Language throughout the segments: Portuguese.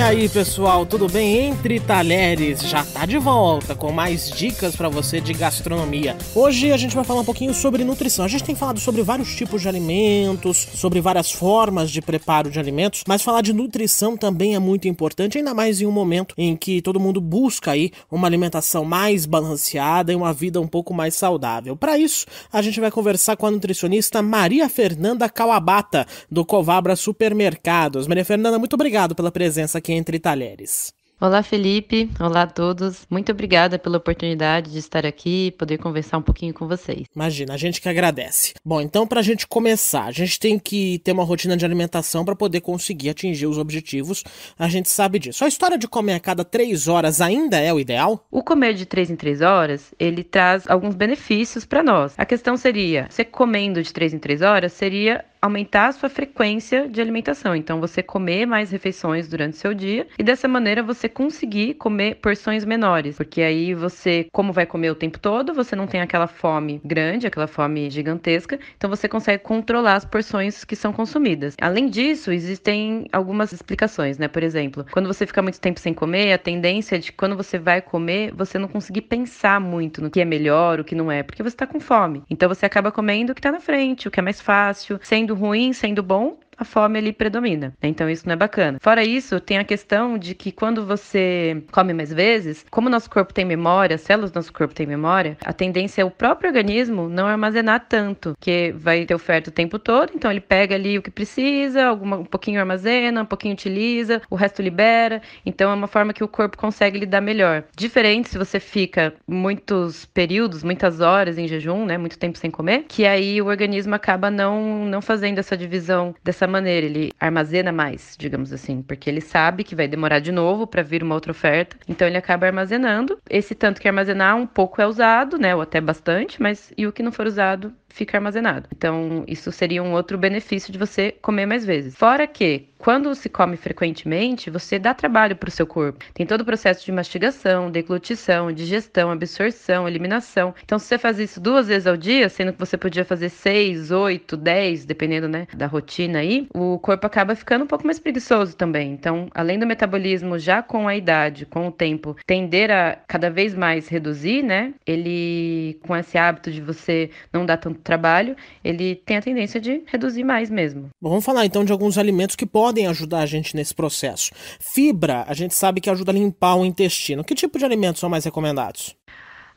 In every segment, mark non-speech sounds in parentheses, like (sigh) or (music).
E aí, pessoal, tudo bem? Entre Talheres já tá de volta com mais dicas para você de gastronomia. Hoje a gente vai falar um pouquinho sobre nutrição. A gente tem falado sobre vários tipos de alimentos, sobre várias formas de preparo de alimentos, mas falar de nutrição também é muito importante, ainda mais em um momento em que todo mundo busca aí uma alimentação mais balanceada e uma vida um pouco mais saudável. Para isso, a gente vai conversar com a nutricionista Maria Fernanda Calabata do Covabra Supermercados. Maria Fernanda, muito obrigado pela presença aqui aqui entre talheres. Olá, Felipe. Olá a todos. Muito obrigada pela oportunidade de estar aqui e poder conversar um pouquinho com vocês. Imagina, a gente que agradece. Bom, então, para a gente começar, a gente tem que ter uma rotina de alimentação para poder conseguir atingir os objetivos. A gente sabe disso. A história de comer a cada três horas ainda é o ideal? O comer de três em três horas, ele traz alguns benefícios para nós. A questão seria, você comendo de três em três horas seria aumentar a sua frequência de alimentação. Então, você comer mais refeições durante o seu dia e dessa maneira você conseguir comer porções menores, porque aí você, como vai comer o tempo todo, você não tem aquela fome grande, aquela fome gigantesca, então você consegue controlar as porções que são consumidas. Além disso, existem algumas explicações, né? Por exemplo, quando você fica muito tempo sem comer, a tendência é de quando você vai comer, você não conseguir pensar muito no que é melhor, o que não é, porque você está com fome. Então, você acaba comendo o que está na frente, o que é mais fácil, sendo sendo ruim, sendo bom a fome ali predomina. Né? Então isso não é bacana. Fora isso, tem a questão de que quando você come mais vezes, como o nosso corpo tem memória, as células do nosso corpo têm memória, a tendência é o próprio organismo não armazenar tanto, que vai ter oferta o tempo todo, então ele pega ali o que precisa, alguma, um pouquinho armazena, um pouquinho utiliza, o resto libera. Então é uma forma que o corpo consegue lidar melhor. Diferente se você fica muitos períodos, muitas horas em jejum, né, muito tempo sem comer, que aí o organismo acaba não não fazendo essa divisão dessa maneira, ele armazena mais, digamos assim, porque ele sabe que vai demorar de novo para vir uma outra oferta, então ele acaba armazenando. Esse tanto que armazenar, um pouco é usado, né, ou até bastante, mas e o que não for usado fica armazenado. Então, isso seria um outro benefício de você comer mais vezes. Fora que, quando se come frequentemente, você dá trabalho para o seu corpo. Tem todo o processo de mastigação, deglutição, digestão, absorção, eliminação. Então, se você faz isso duas vezes ao dia, sendo que você podia fazer seis, oito, dez, dependendo né, da rotina aí, o corpo acaba ficando um pouco mais preguiçoso também. Então, além do metabolismo já com a idade, com o tempo, tender a cada vez mais reduzir, né? Ele, com esse hábito de você não dar tanto trabalho, ele tem a tendência de reduzir mais mesmo. Bom, vamos falar então de alguns alimentos que podem ajudar a gente nesse processo. Fibra, a gente sabe que ajuda a limpar o intestino. Que tipo de alimentos são mais recomendados?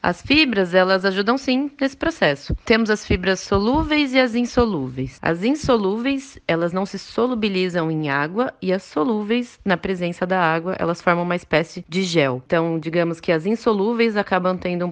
As fibras, elas ajudam sim nesse processo. Temos as fibras solúveis e as insolúveis. As insolúveis, elas não se solubilizam em água e as solúveis, na presença da água, elas formam uma espécie de gel. Então, digamos que as insolúveis acabam tendo um,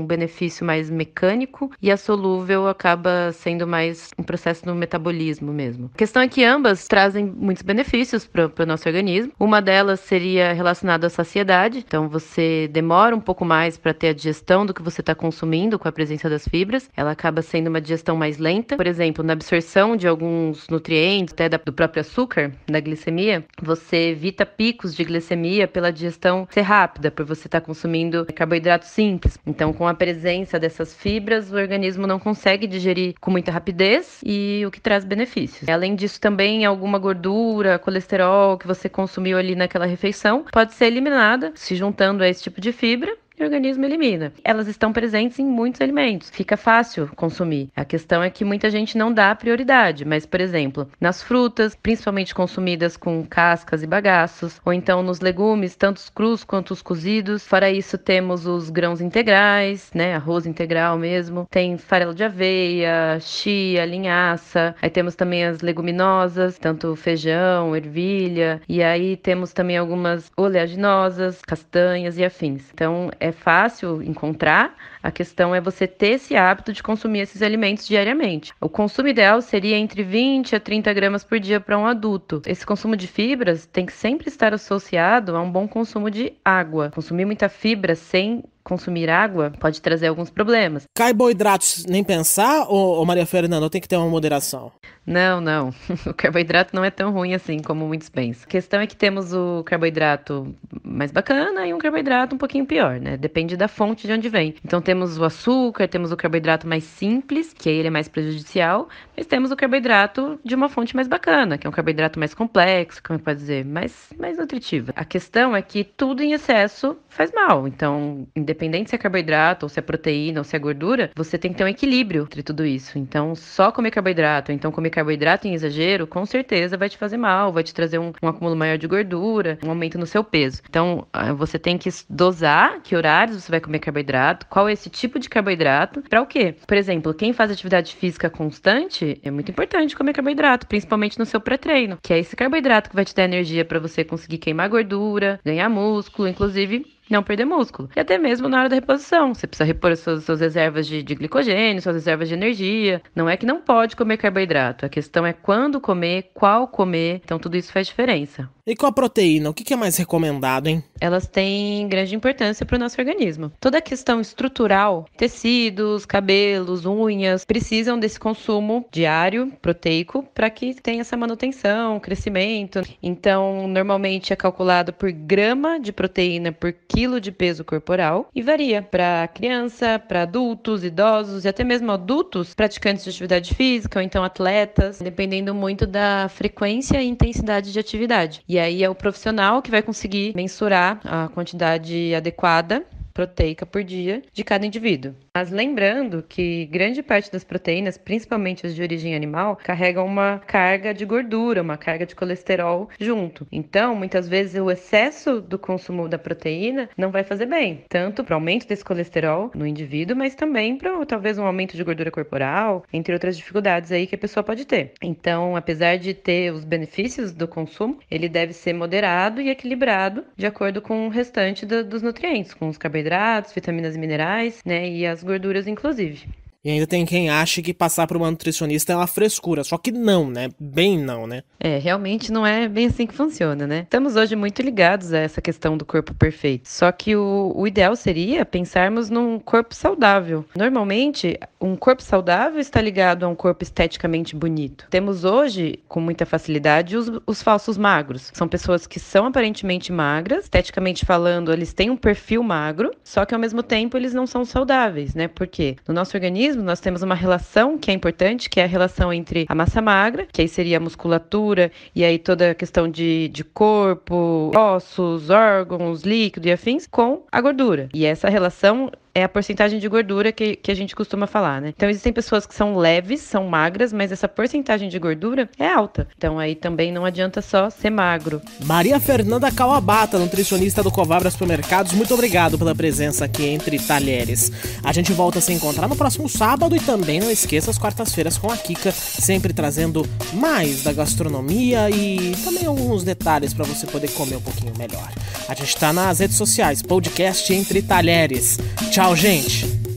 um benefício mais mecânico e a solúvel acaba sendo mais um processo no metabolismo mesmo. A questão é que ambas trazem muitos benefícios para o nosso organismo. Uma delas seria relacionada à saciedade, então você demora um pouco mais para ter a digestão digestão do que você está consumindo com a presença das fibras. Ela acaba sendo uma digestão mais lenta. Por exemplo, na absorção de alguns nutrientes, até do próprio açúcar, da glicemia, você evita picos de glicemia pela digestão ser rápida, por você estar tá consumindo carboidrato simples. Então, com a presença dessas fibras, o organismo não consegue digerir com muita rapidez e o que traz benefícios. Além disso, também alguma gordura, colesterol que você consumiu ali naquela refeição pode ser eliminada se juntando a esse tipo de fibra e o organismo elimina. Elas estão presentes em muitos alimentos, fica fácil consumir. A questão é que muita gente não dá prioridade, mas, por exemplo, nas frutas, principalmente consumidas com cascas e bagaços, ou então nos legumes, tanto os crus quanto os cozidos. Fora isso, temos os grãos integrais, né? Arroz integral mesmo. Tem farelo de aveia, chia, linhaça. Aí temos também as leguminosas, tanto feijão, ervilha. E aí temos também algumas oleaginosas, castanhas e afins. Então, é é fácil encontrar, a questão é você ter esse hábito de consumir esses alimentos diariamente. O consumo ideal seria entre 20 a 30 gramas por dia para um adulto. Esse consumo de fibras tem que sempre estar associado a um bom consumo de água. Consumir muita fibra sem consumir água pode trazer alguns problemas. Carboidratos, nem pensar, ou, ou Maria Fernanda, tem que ter uma moderação? Não, não. (laughs) O carboidrato não é tão ruim assim como muitos pensam. A questão é que temos o carboidrato mais bacana e um carboidrato um pouquinho pior, né? Depende da fonte de onde vem. Então temos temos o açúcar, temos o carboidrato mais simples, que aí ele é mais prejudicial, mas temos o carboidrato de uma fonte mais bacana, que é um carboidrato mais complexo, como é pode dizer, mais, mais nutritivo. A questão é que tudo em excesso faz mal. Então, independente se é carboidrato, ou se é proteína, ou se é gordura, você tem que ter um equilíbrio entre tudo isso. Então, só comer carboidrato, ou então comer carboidrato em exagero, com certeza vai te fazer mal, vai te trazer um, um acúmulo maior de gordura, um aumento no seu peso. Então, ah, você tem que dosar que horários você vai comer carboidrato, qual é esse tipo de carboidrato para o quê? Por exemplo, quem faz atividade física constante, é muito importante comer carboidrato, principalmente no seu pré-treino, que é esse carboidrato que vai te dar energia para você conseguir queimar gordura, ganhar músculo, inclusive não perder músculo. E até mesmo na hora da reposição. Você precisa repor suas, suas reservas de, de, glicogênio, suas reservas de energia. Não é que não pode comer carboidrato. A questão é quando comer, qual comer. Então, tudo isso faz diferença. E com a proteína, o que é mais recomendado, hein? Elas têm grande importância para o nosso organismo. Toda a questão estrutural, tecidos, cabelos, unhas, precisam desse consumo diário proteico para que tenha essa manutenção, crescimento. Então, normalmente é calculado por grama de proteína por quilo de peso corporal e varia para criança, para adultos, idosos e até mesmo adultos praticantes de atividade física ou então atletas, dependendo muito da frequência e intensidade de atividade. E e aí é o profissional que vai conseguir mensurar a quantidade adequada proteica por dia de cada indivíduo. Mas lembrando que grande parte das proteínas, principalmente as de origem animal, carregam uma carga de gordura, uma carga de colesterol junto. Então, muitas vezes o excesso do consumo da proteína não vai fazer bem, tanto para o aumento desse colesterol no indivíduo, mas também para talvez um aumento de gordura corporal, entre outras dificuldades aí que a pessoa pode ter. Então, apesar de ter os benefícios do consumo, ele deve ser moderado e equilibrado de acordo com o restante do, dos nutrientes, com os carboidratos carboidratos, vitaminas e minerais, né? E as gorduras, inclusive. E ainda tem quem acha que passar por uma nutricionista é uma frescura, só que não, né? Bem não, né? É, realmente não é bem assim que funciona, né? Estamos hoje muito ligados a essa questão do corpo perfeito. Só que o, o ideal seria pensarmos num corpo saudável. Normalmente, um corpo saudável está ligado a um corpo esteticamente bonito. Temos hoje, com muita facilidade, os, os falsos magros. São pessoas que são aparentemente magras, esteticamente falando, eles têm um perfil magro, só que ao mesmo tempo eles não são saudáveis, né? Porque no nosso organismo organismo, nós temos uma relação que é importante, que é a relação entre a massa magra, que aí seria a musculatura, e aí toda a questão de, de corpo, ossos, órgãos, líquido e afins, com a gordura. E essa relação é a porcentagem de gordura que, que a gente costuma falar, né? Então existem pessoas que são leves, são magras, mas essa porcentagem de gordura é alta. Então aí também não adianta só ser magro. Maria Fernanda Calabata, nutricionista do Covabra Supermercados, muito obrigado pela presença aqui entre talheres. A gente volta a se encontrar no próximo sábado e também não esqueça as quartas-feiras com a Kika, sempre trazendo mais da gastronomia e também alguns detalhes para você poder comer um pouquinho melhor. A gente está nas redes sociais, podcast entre talheres. Tchau tchau, gente!